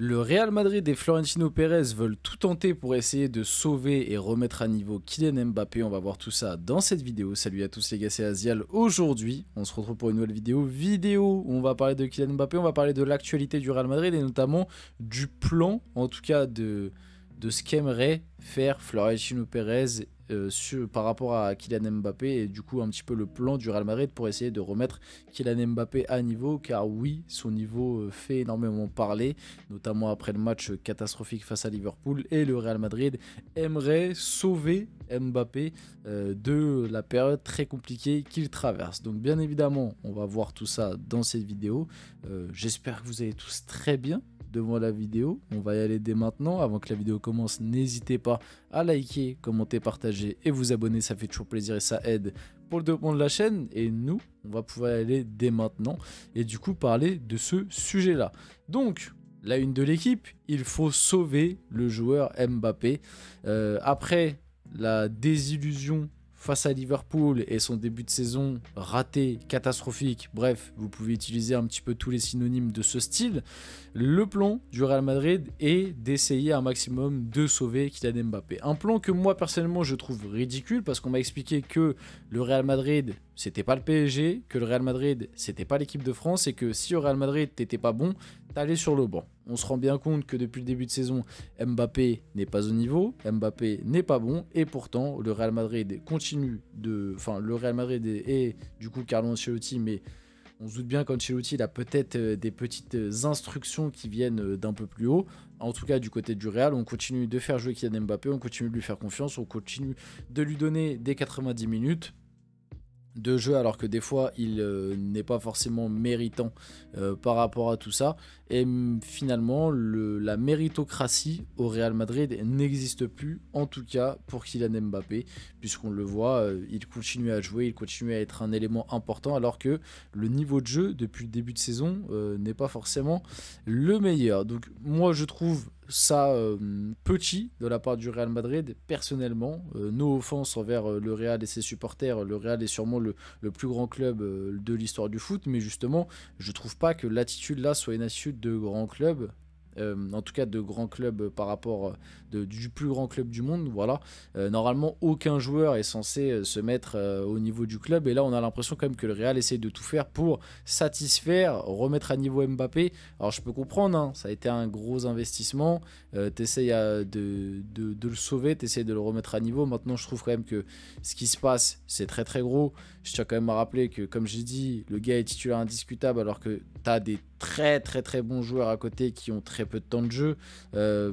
Le Real Madrid et Florentino Pérez veulent tout tenter pour essayer de sauver et remettre à niveau Kylian Mbappé. On va voir tout ça dans cette vidéo. Salut à tous les gars, c'est Azial. Aujourd'hui, on se retrouve pour une nouvelle vidéo. Vidéo où on va parler de Kylian Mbappé, on va parler de l'actualité du Real Madrid et notamment du plan, en tout cas de, de ce qu'aimerait faire Florentino Pérez euh, par rapport à Kylian Mbappé et du coup un petit peu le plan du Real Madrid pour essayer de remettre Kylian Mbappé à niveau car oui son niveau euh, fait énormément parler notamment après le match catastrophique face à Liverpool et le Real Madrid aimerait sauver Mbappé euh, de la période très compliquée qu'il traverse donc bien évidemment on va voir tout ça dans cette vidéo j'espère que vous allez tous très bien devant la vidéo. On va y aller dès maintenant. Avant que la vidéo commence, n'hésitez pas à liker, commenter, partager et vous abonner. Ça fait toujours plaisir et ça aide pour le développement de la chaîne. Et nous, on va pouvoir y aller dès maintenant et du coup parler de ce sujet-là. Donc, la une de l'équipe, il faut sauver le joueur Mbappé. Euh, après la désillusion face à Liverpool et son début de saison raté, catastrophique, bref, vous pouvez utiliser un petit peu tous les synonymes de ce style, le plan du Real Madrid est d'essayer un maximum de sauver Kylian Mbappé. Un plan que moi personnellement je trouve ridicule parce qu'on m'a expliqué que le Real Madrid c'était pas le PSG, que le Real Madrid, c'était pas l'équipe de France et que si au Real Madrid, t'étais pas bon, t'allais sur le banc. On se rend bien compte que depuis le début de saison, Mbappé n'est pas au niveau, Mbappé n'est pas bon et pourtant le Real Madrid continue de. Enfin, le Real Madrid est du coup Carlo Ancelotti, mais. On se doute bien qu'Ancelotti a peut-être euh, des petites euh, instructions qui viennent euh, d'un peu plus haut. En tout cas, du côté du Real, on continue de faire jouer Kylian Mbappé, on continue de lui faire confiance, on continue de lui donner des 90 minutes de jeu alors que des fois il euh, n'est pas forcément méritant euh, par rapport à tout ça et finalement la méritocratie au Real Madrid n'existe plus en tout cas pour Kylian Mbappé puisqu'on le voit euh, il continue à jouer il continue à être un élément important alors que le niveau de jeu depuis le début de saison n'est pas forcément le meilleur donc moi je trouve ça euh, petit de la part du Real Madrid, personnellement. Euh, nos offenses envers euh, le Real et ses supporters. Le Real est sûrement le, plus grand club de l'histoire du foot, mais justement, je trouve pas que l'attitude là soit une attitude de grand club. Euh, en tout cas de grands clubs euh, par rapport euh, du plus grand club du monde. Voilà, normalement aucun joueur est censé se mettre au niveau du club et là on a l'impression quand même que le Real essaye de tout faire pour satisfaire, remettre à niveau Mbappé. Alors je peux comprendre, hein. ça a été un gros investissement. tu de, de, de, le sauver, tu essayes de le remettre à niveau. Maintenant je trouve quand même que ce qui se passe c'est très très gros. Je tiens quand même à rappeler que, comme j'ai dit, le gars est titulaire indiscutable alors que tu as des très très très bons joueurs à côté qui ont très peu de temps de jeu. Euh,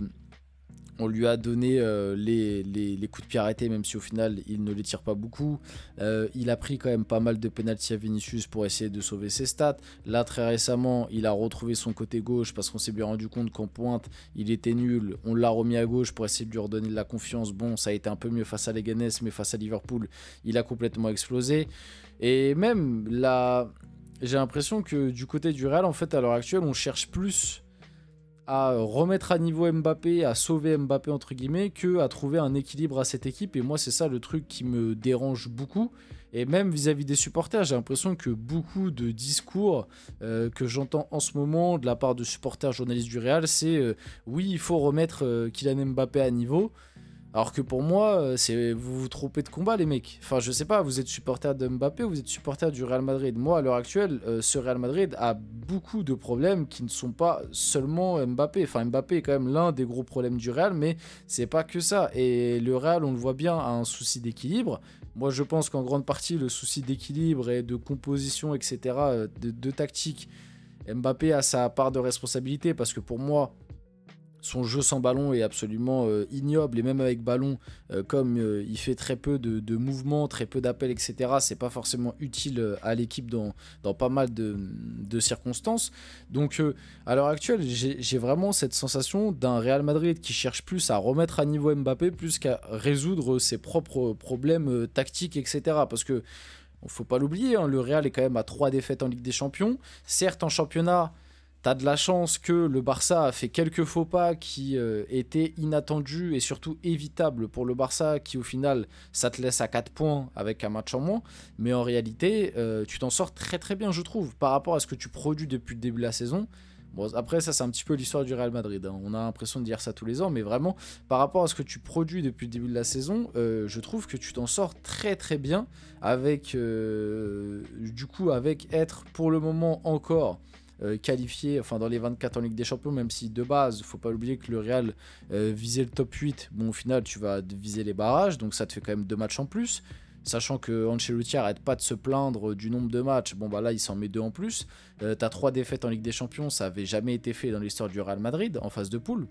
on lui a donné euh, les, coups de pied arrêtés, même si au final il ne les tire pas beaucoup. Euh, il a pris quand même pas mal de pénalty à Vinicius pour essayer de sauver ses stats. Là, très récemment, il a retrouvé son côté gauche parce qu'on s'est bien rendu compte qu'en pointe, il était nul. On l'a remis à gauche pour essayer de lui redonner de la confiance. Bon, ça a été un peu mieux face à Leganes, mais face à Liverpool, il a complètement explosé. Et même là, j'ai l'impression que du côté du Real, en fait, à l'heure actuelle, on cherche plus à remettre à niveau Mbappé, à sauver Mbappé entre guillemets, que à trouver un équilibre à cette équipe. Et moi, c'est ça le truc qui me dérange beaucoup. Et même vis-à-vis des supporters, j'ai l'impression que beaucoup de discours euh, que j'entends en ce moment de la part de supporters journalistes du Real, c'est euh, oui, il faut remettre euh, Kylian Mbappé à niveau. Alors que pour moi, euh, c'est vous vous trompez de combat, les mecs. Enfin, je sais pas, vous êtes supporter de Mbappé ou vous êtes supporter du Real Madrid. Moi, à l'heure actuelle, euh, ce Real Madrid a beaucoup de problèmes qui ne sont pas seulement Mbappé. Enfin, Mbappé est quand même l'un des gros problèmes du Real, mais c'est pas que ça. Et le Real, on le voit bien, a un souci d'équilibre. Moi, je pense qu'en grande partie, le souci d'équilibre et de composition, etc., euh, de tactique, Mbappé a sa part de responsabilité parce que pour moi, son jeu sans ballon est absolument euh, ignoble et même avec ballon, euh, comme euh, il fait très peu de, mouvements, très peu d'appels, etc. C'est pas forcément utile à l'équipe dans, dans, pas mal de, circonstances. Donc à l'heure actuelle, j'ai vraiment cette sensation d'un Real Madrid qui cherche plus à remettre à niveau Mbappé plus qu'à résoudre ses propres problèmes tactiques, etc. Parce que faut pas l'oublier, hein, le Real est quand même à trois défaites en Ligue des Champions. Certes en championnat T'as de la chance que le Barça a fait quelques faux pas qui euh, étaient inattendus et surtout évitables pour le Barça, qui au final, ça te laisse à 4 points avec un match en moins. Mais en réalité, euh, tu t'en sors très très bien, je trouve, par rapport à ce que tu produis depuis le début de la saison. Bon, après, ça, c'est un petit peu l'histoire du Real Madrid. Hein. On a l'impression de dire ça tous les ans, mais vraiment, par rapport à ce que tu produis depuis le début de la saison, euh, je trouve que tu t'en sors très très bien avec, du coup, avec être pour le moment encore euh, qualifié, enfin dans les 24 en Ligue des Champions, même si de base, faut pas oublier que le Real euh, visait le top 8. Bon, au final, tu vas viser les barrages, donc ça te fait quand même deux matchs en plus. Sachant que Ancelotti arrête pas de se plaindre du nombre de matchs, bon bah là il s'en met deux en plus. tu euh, T'as trois défaites en Ligue des Champions, ça avait jamais été fait dans l'histoire du Real Madrid en phase de poule.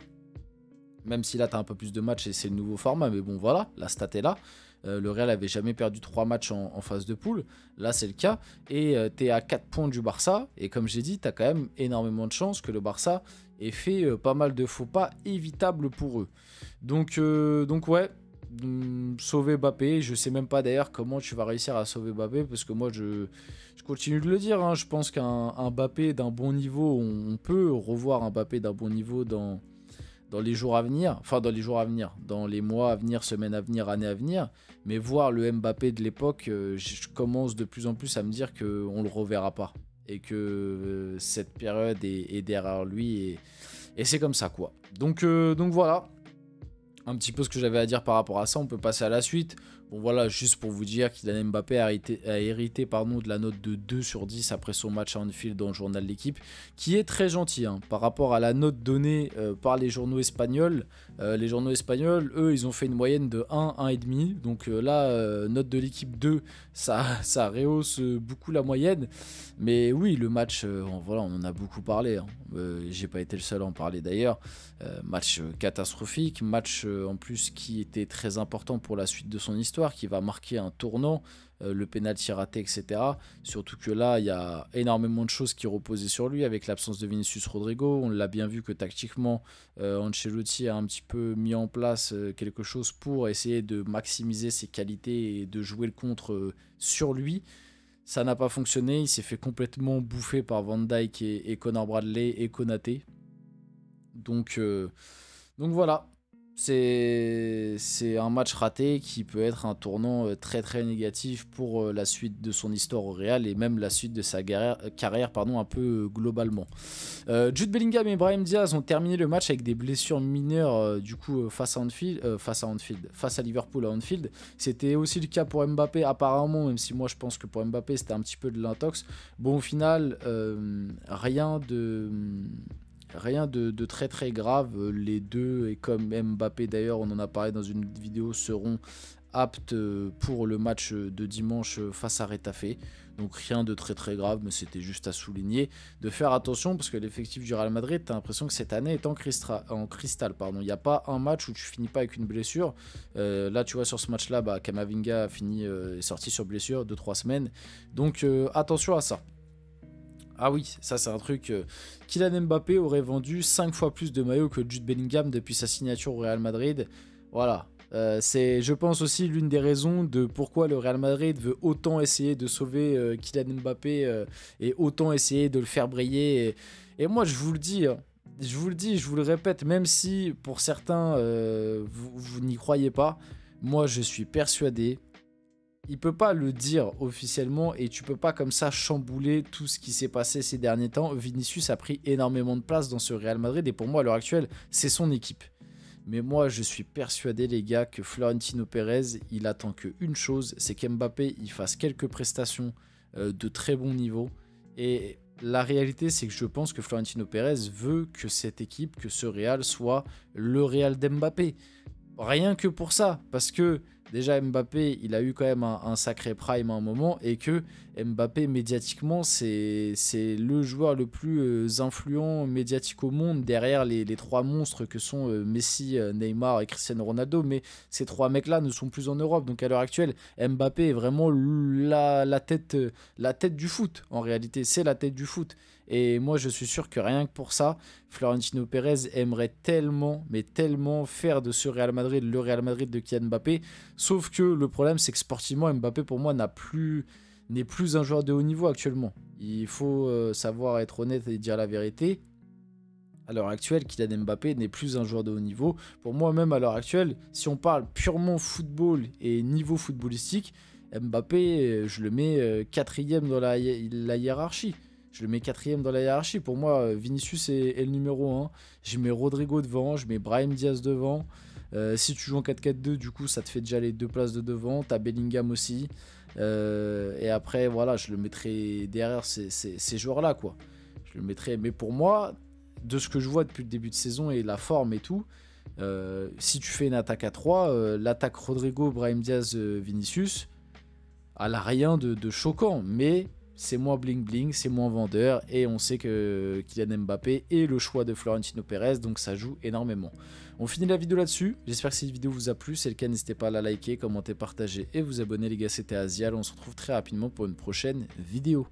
Même si là t'as un peu plus de matchs et c'est le nouveau format, mais bon voilà, la stat est là. Euh, le Real avait jamais perdu trois matchs en, phase de poule. Là, c'est le cas. Et euh, tu es à 4 points du Barça. Et comme j'ai dit, tu as quand même énormément de chance que le Barça ait fait euh, pas mal de faux pas évitables pour eux. Donc, donc ouais, hum, sauver Bappé. Je sais même pas d'ailleurs comment tu vas réussir à sauver Bappé. parce que moi je, je continue de le dire. Hein. je pense qu'un Bappé d'un bon niveau, on, peut revoir un Mbappé d'un bon niveau dans, dans les jours à venir, enfin dans les jours à venir, dans les mois à venir, semaines à venir, années à venir, mais voir le Mbappé de l'époque, euh, je commence de plus en plus à me dire qu'on le reverra pas et que euh, cette période est, derrière lui et, c'est comme ça quoi. Donc, euh, donc voilà, un petit peu ce que j'avais à dire par rapport à ça. On peut passer à la suite. Bon voilà, juste pour vous dire qu'Idan Mbappé a hérité, a hérité pardon, de la note de 2 sur 10 après son match à Anfield dans le journal L'équipe, qui est très gentil hein, par rapport à la note donnée euh, par les journaux espagnols. Euh, les journaux espagnols, eux, ils ont fait une moyenne de 1, 1,5. Donc euh, là, note de l'équipe 2, ça, ça rehausse beaucoup la moyenne. Mais oui, le match, voilà, on en a beaucoup parlé. Hein. J'ai pas été le seul à en parler d'ailleurs. match catastrophique, match euh, en plus qui était très important pour la suite de son histoire, qui va marquer un tournant, euh, le pénalty raté, etc. Surtout que là, il y a énormément de choses qui reposaient sur lui avec l'absence de Vinicius Rodrigo. On l'a bien vu que tactiquement, euh, Ancelotti a un petit peu mis en place quelque chose pour essayer de maximiser ses qualités et de jouer le contre sur lui. Ça n'a pas fonctionné, il s'est fait complètement bouffer par Van Dyke et, Conor Bradley et Konaté. Donc, donc voilà, c'est un match raté qui peut être un tournant euh, très très négatif pour euh, la suite de son histoire au Real et même la suite de sa euh, carrière, pardon, un peu globalement. Jude Bellingham et Brahim Diaz ont terminé le match avec des blessures mineures du coup face à Anfield, face à Anfield, face à Liverpool à Anfield. C'était aussi le cas pour Mbappé apparemment, même si moi je pense que pour Mbappé c'était un petit peu de l'intox. Bon au final, rien de Rien de, très très grave. Euh, les deux, et comme Mbappé d'ailleurs, on en a parlé dans une vidéo, seront aptes euh, pour le match euh, de dimanche face à Retafe. Donc rien de très très grave, mais c'était juste à souligner. De faire attention parce que l'effectif du Real Madrid, t'as l'impression que cette année est en, cristal. Pardon, il n'y a pas un match où tu finis pas avec une blessure. là, tu vois sur ce match-là, Kamavinga bah, fini est sorti sur blessure 2-3 semaines. Donc attention à ça. Ah oui, ça c'est un truc. Euh, Kylian Mbappé aurait vendu 5 fois plus de maillots que Jude Bellingham depuis sa signature au Real Madrid. Voilà. Euh, c'est, je pense, aussi l'une des raisons de pourquoi le Real Madrid veut autant essayer de sauver euh, Kylian Mbappé et autant essayer de le faire briller. Et, moi, je vous le dis, hein, je vous le dis, je vous le répète, même si pour certains, vous n'y croyez pas, moi, je suis persuadé il peut pas le dire officiellement et tu peux pas comme ça chambouler tout ce qui s'est passé ces derniers temps. Vinicius a pris énormément de place dans ce Real Madrid et pour moi à l'heure actuelle, c'est son équipe. Mais moi, je suis persuadé, les gars, que Florentino Pérez, il attend qu'une chose, c'est qu'Mbappé, il fasse quelques prestations euh, de très bon niveau. Et la réalité, c'est que je pense que Florentino Pérez veut que cette équipe, que ce Real soit le Real d'Mbappé. Rien que pour ça, parce que déjà Mbappé, il a eu quand même un, sacré prime à un moment et que Mbappé médiatiquement, c'est le joueur le plus euh, influent médiatique au monde derrière les, trois monstres que sont euh, Messi, euh, Neymar et Cristiano Ronaldo. Mais ces trois mecs-là ne sont plus en Europe. Donc à l'heure actuelle, Mbappé est vraiment la, tête, la tête du foot en réalité. C'est la tête du foot. Et moi, je suis sûr que rien que pour ça, Florentino Pérez aimerait tellement, mais tellement faire de ce Real Madrid le Real Madrid de Kylian Mbappé. Sauf que le problème, c'est que sportivement, Mbappé, pour moi, n'est plus un joueur de haut niveau actuellement. Il faut euh, savoir être honnête et dire la vérité. À l'heure actuelle, Kylian Mbappé n'est plus un joueur de haut niveau. Pour moi, même à l'heure actuelle, si on parle purement football et niveau footballistique, Mbappé, euh, je le mets euh, quatrième dans la hiérarchie je le mets quatrième dans la hiérarchie. Pour moi, euh, Vinicius est, le numéro 1. Je mets Rodrigo devant, je mets Brahim Diaz devant. Euh, si tu joues en 4-4-2, du coup, ça te fait déjà les deux places de devant. T'as Bellingham aussi. Euh, et après, voilà, je le mettrai derrière ces, joueurs-là, quoi. Je le mettrai. Mais pour moi, de ce que je vois depuis le début de saison et la forme et tout, si tu fais une attaque à 3, l'attaque Rodrigo, Brahim Diaz, Vinicius, elle n'a rien de, de choquant. Mais c'est moins bling bling, c'est moins vendeur, et on sait que Kylian Mbappé est le choix de Florentino Pérez, donc ça joue énormément. On finit la vidéo là-dessus, j'espère que cette vidéo vous a plu, si c'est le cas n'hésitez pas à la liker, commenter, partager et vous abonner les gars, c'était Asial, on se retrouve très rapidement pour une prochaine vidéo.